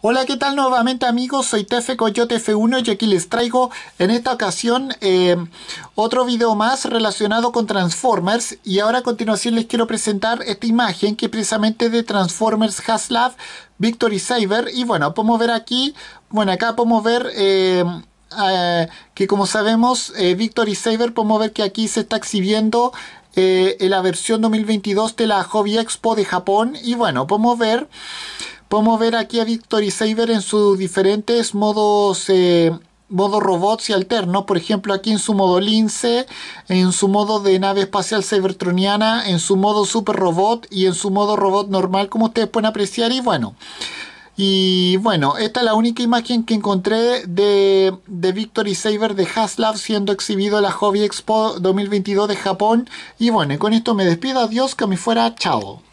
Hola, ¿qué tal nuevamente amigos? Soy Tefe Coyote F1 y aquí les traigo en esta ocasión em, otro video más relacionado con Transformers y ahora a continuación les quiero presentar esta imagen que es precisamente de Transformers Haslab Victory Saber y bueno, podemos ver aquí, bueno acá podemos ver... Em, eh, que como sabemos eh, Victory Saber podemos ver que aquí se está exhibiendo eh, la versión 2022 de la Hobby Expo de Japón y bueno podemos ver Podemos ver aquí a Victory Saber en sus diferentes eh, modos, robots y alternos. Por ejemplo, aquí en su modo lince, en su modo de nave espacial cybertroniana, en su modo super robot y en su modo robot normal, como ustedes pueden apreciar. Y bueno. Y bueno, esta es la única imagen que encontré de, de Victory Saber de Haslab siendo exhibido en la Hobby Expo 2022 de Japón. Y bueno, con esto me despido. Adiós, que me fuera. Chao.